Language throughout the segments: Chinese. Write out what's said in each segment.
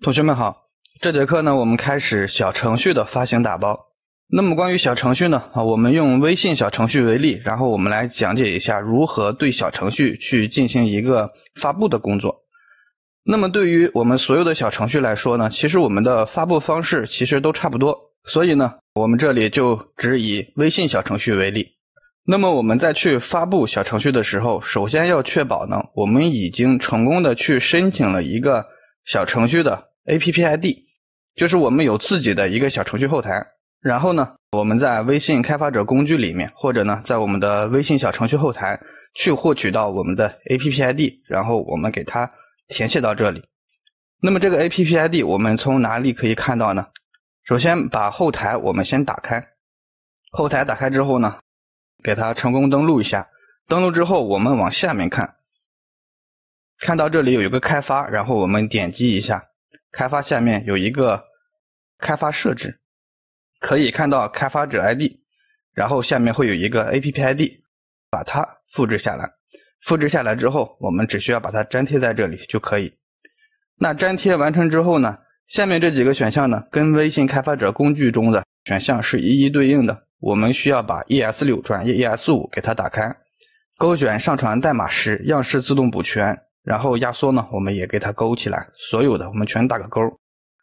同学们好，这节课呢，我们开始小程序的发行打包。那么关于小程序呢，啊，我们用微信小程序为例，然后我们来讲解一下如何对小程序去进行一个发布的工作。那么对于我们所有的小程序来说呢，其实我们的发布方式其实都差不多，所以呢，我们这里就只以微信小程序为例。那么我们在去发布小程序的时候，首先要确保呢，我们已经成功的去申请了一个小程序的。App ID，就是我们有自己的一个小程序后台。然后呢，我们在微信开发者工具里面，或者呢，在我们的微信小程序后台去获取到我们的 App ID。然后我们给它填写到这里。那么这个 App ID 我们从哪里可以看到呢？首先把后台我们先打开，后台打开之后呢，给它成功登录一下。登录之后，我们往下面看，看到这里有一个开发，然后我们点击一下。开发下面有一个开发设置，可以看到开发者 ID，然后下面会有一个 APP ID，把它复制下来。复制下来之后，我们只需要把它粘贴在这里就可以。那粘贴完成之后呢？下面这几个选项呢，跟微信开发者工具中的选项是一一对应的。我们需要把 ES 六转 ES 五给它打开，勾选上传代码时样式自动补全。然后压缩呢，我们也给它勾起来，所有的我们全打个勾。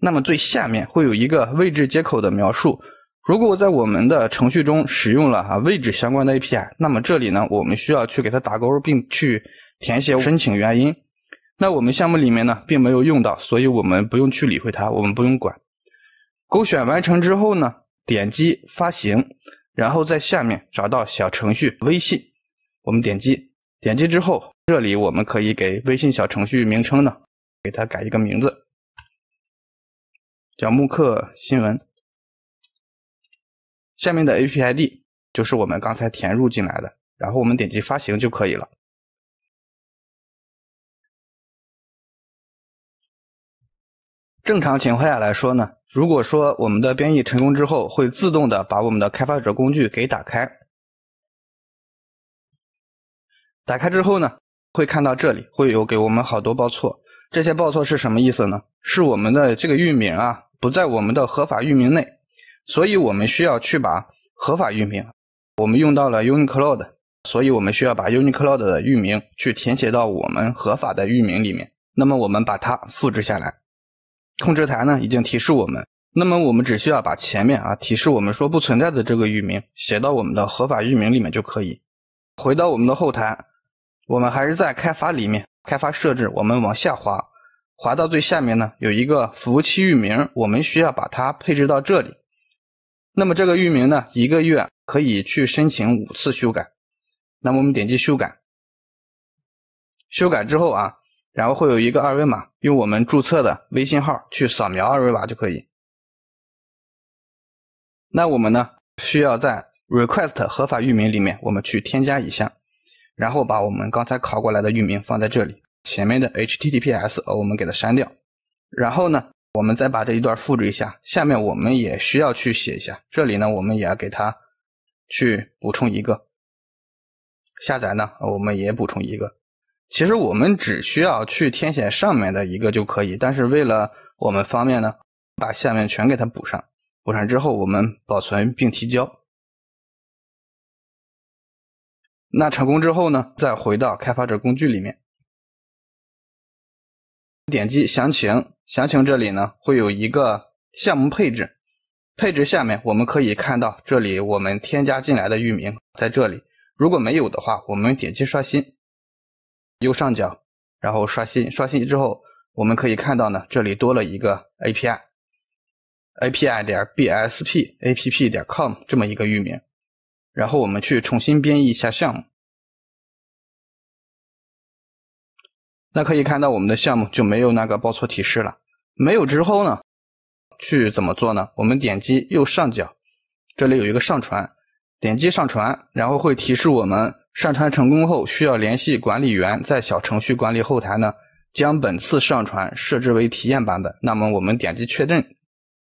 那么最下面会有一个位置接口的描述，如果我在我们的程序中使用了啊位置相关的 API，那么这里呢我们需要去给它打勾，并去填写申请原因。那我们项目里面呢并没有用到，所以我们不用去理会它，我们不用管。勾选完成之后呢，点击发行，然后在下面找到小程序微信，我们点击，点击之后。这里我们可以给微信小程序名称呢，给它改一个名字，叫慕课新闻。下面的 a p ID 就是我们刚才填入进来的，然后我们点击发行就可以了。正常情况下来说呢，如果说我们的编译成功之后，会自动的把我们的开发者工具给打开，打开之后呢。会看到这里会有给我们好多报错，这些报错是什么意思呢？是我们的这个域名啊不在我们的合法域名内，所以我们需要去把合法域名，我们用到了 Unicloud，所以我们需要把 Unicloud 的域名去填写到我们合法的域名里面。那么我们把它复制下来，控制台呢已经提示我们，那么我们只需要把前面啊提示我们说不存在的这个域名写到我们的合法域名里面就可以。回到我们的后台。我们还是在开发里面，开发设置，我们往下滑，滑到最下面呢，有一个服务器域名，我们需要把它配置到这里。那么这个域名呢，一个月可以去申请五次修改。那么我们点击修改，修改之后啊，然后会有一个二维码，用我们注册的微信号去扫描二维码就可以。那我们呢，需要在 request 合法域名里面，我们去添加一项。然后把我们刚才拷过来的域名放在这里，前面的 HTTPS 我们给它删掉。然后呢，我们再把这一段复制一下。下面我们也需要去写一下，这里呢我们也要给它去补充一个下载呢，我们也补充一个。其实我们只需要去填写上面的一个就可以，但是为了我们方便呢，把下面全给它补上。补上之后，我们保存并提交。那成功之后呢？再回到开发者工具里面，点击详情，详情这里呢会有一个项目配置，配置下面我们可以看到这里我们添加进来的域名在这里，如果没有的话，我们点击刷新，右上角，然后刷新，刷新之后我们可以看到呢，这里多了一个 api，api 点 bspapp 点 com 这么一个域名。然后我们去重新编译一下项目，那可以看到我们的项目就没有那个报错提示了。没有之后呢，去怎么做呢？我们点击右上角，这里有一个上传，点击上传，然后会提示我们上传成功后需要联系管理员，在小程序管理后台呢，将本次上传设置为体验版本。那么我们点击确认，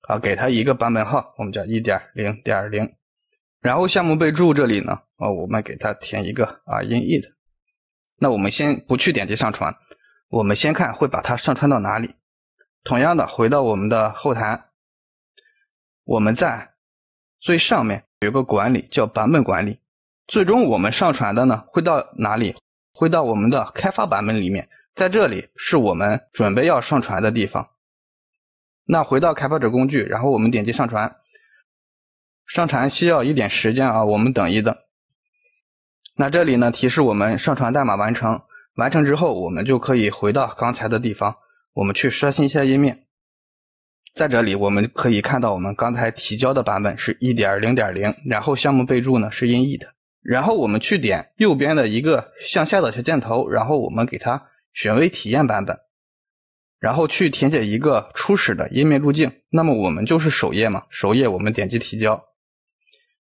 啊，给它一个版本号，我们叫一点零点零。然后项目备注这里呢，啊，我们给它填一个啊音译的。那我们先不去点击上传，我们先看会把它上传到哪里。同样的，回到我们的后台，我们在最上面有个管理叫版本管理。最终我们上传的呢会到哪里？会到我们的开发版本里面。在这里是我们准备要上传的地方。那回到开发者工具，然后我们点击上传。上传需要一点时间啊，我们等一等。那这里呢提示我们上传代码完成，完成之后我们就可以回到刚才的地方，我们去刷新一下页面。在这里我们可以看到我们刚才提交的版本是一点零点零，然后项目备注呢是音译的。然后我们去点右边的一个向下的小箭头，然后我们给它选为体验版本，然后去填写一个初始的页面路径。那么我们就是首页嘛，首页我们点击提交。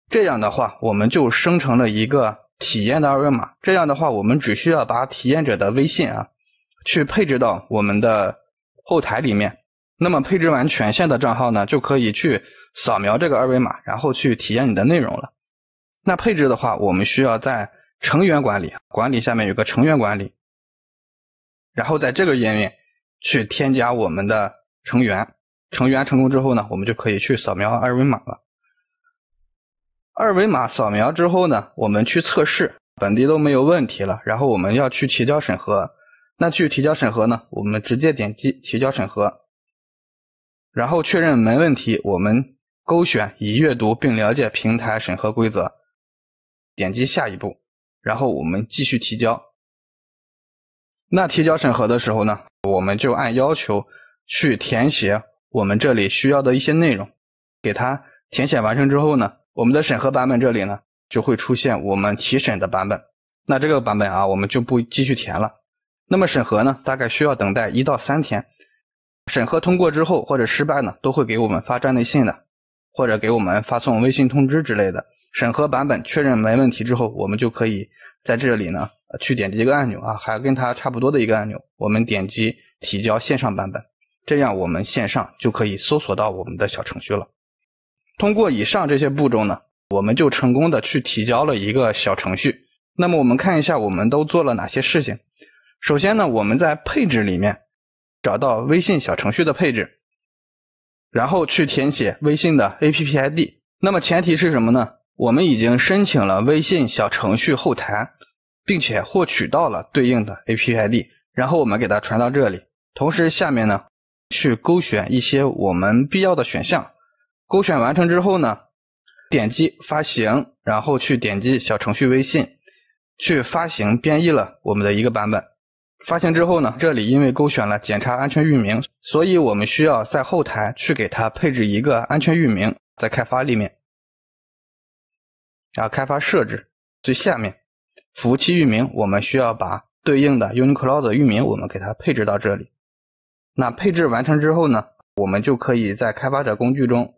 这样的话，我们就生成了一个体验的二维码。这样的话，我们只需要把体验者的微信啊，去配置到我们的后台里面。那么配置完权限的账号呢，就可以去扫描这个二维码，然后去体验你的内容了。那配置的话，我们需要在成员管理管理下面有个成员管理，然后在这个页面去添加我们的成员。成员成功之后呢，我们就可以去扫描二维码了。二维码扫描之后呢，我们去测试本地都没有问题了，然后我们要去提交审核。那去提交审核呢，我们直接点击提交审核，然后确认没问题，我们勾选已阅读并了解平台审核规则，点击下一步，然后我们继续提交。那提交审核的时候呢，我们就按要求去填写我们这里需要的一些内容，给它填写完成之后呢。我们的审核版本这里呢，就会出现我们提审的版本。那这个版本啊，我们就不继续填了。那么审核呢，大概需要等待一到三天。审核通过之后或者失败呢，都会给我们发站内信的，或者给我们发送微信通知之类的。审核版本确认没问题之后，我们就可以在这里呢去点击一个按钮啊，还跟它差不多的一个按钮，我们点击提交线上版本。这样我们线上就可以搜索到我们的小程序了。通过以上这些步骤呢，我们就成功的去提交了一个小程序。那么我们看一下，我们都做了哪些事情？首先呢，我们在配置里面找到微信小程序的配置，然后去填写微信的 APP ID。那么前提是什么呢？我们已经申请了微信小程序后台，并且获取到了对应的 APP ID，然后我们给它传到这里。同时下面呢，去勾选一些我们必要的选项。勾选完成之后呢，点击发行，然后去点击小程序微信，去发行编译了我们的一个版本。发行之后呢，这里因为勾选了检查安全域名，所以我们需要在后台去给它配置一个安全域名。在开发里面，啊，开发设置最下面，服务器域名，我们需要把对应的 Uniqlo 的域名我们给它配置到这里。那配置完成之后呢，我们就可以在开发者工具中。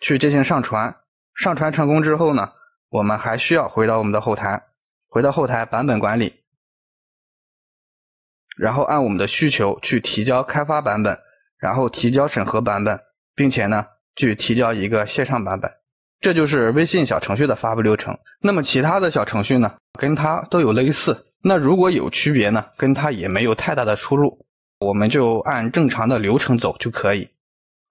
去进行上传，上传成功之后呢，我们还需要回到我们的后台，回到后台版本管理，然后按我们的需求去提交开发版本，然后提交审核版本，并且呢，去提交一个线上版本。这就是微信小程序的发布流程。那么其他的小程序呢，跟它都有类似，那如果有区别呢，跟它也没有太大的出入，我们就按正常的流程走就可以。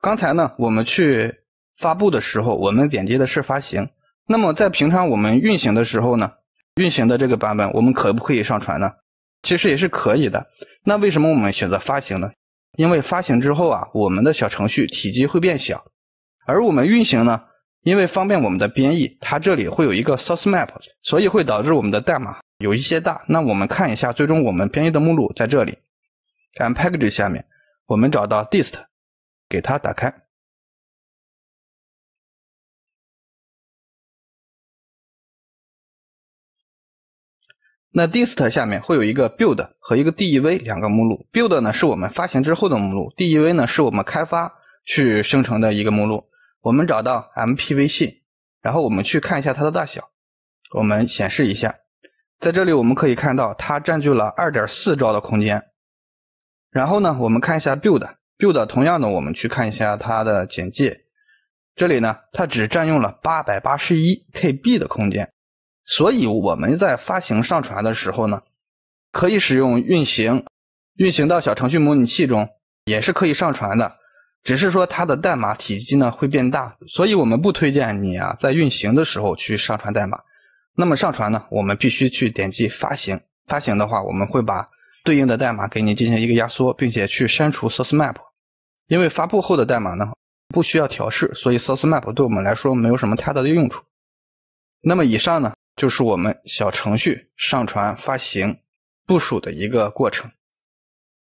刚才呢，我们去。发布的时候，我们点击的是发行。那么在平常我们运行的时候呢，运行的这个版本我们可不可以上传呢？其实也是可以的。那为什么我们选择发行呢？因为发行之后啊，我们的小程序体积会变小。而我们运行呢，因为方便我们的编译，它这里会有一个 source map，所以会导致我们的代码有一些大。那我们看一下，最终我们编译的目录在这里，package 下面，我们找到 dist，给它打开。那 dist 下面会有一个 build 和一个 dev 两个目录，build 呢是我们发行之后的目录，dev 呢是我们开发去生成的一个目录。我们找到 mp v 信，然后我们去看一下它的大小，我们显示一下，在这里我们可以看到它占据了二点四兆的空间。然后呢，我们看一下 build，build 同样的我们去看一下它的简介，这里呢它只占用了八百八十一 KB 的空间。所以我们在发行上传的时候呢，可以使用运行，运行到小程序模拟器中也是可以上传的，只是说它的代码体积呢会变大，所以我们不推荐你啊在运行的时候去上传代码。那么上传呢，我们必须去点击发行，发行的话我们会把对应的代码给你进行一个压缩，并且去删除 source map，因为发布后的代码呢不需要调试，所以 source map 对我们来说没有什么太大的用处。那么以上呢。就是我们小程序上传、发行、部署的一个过程。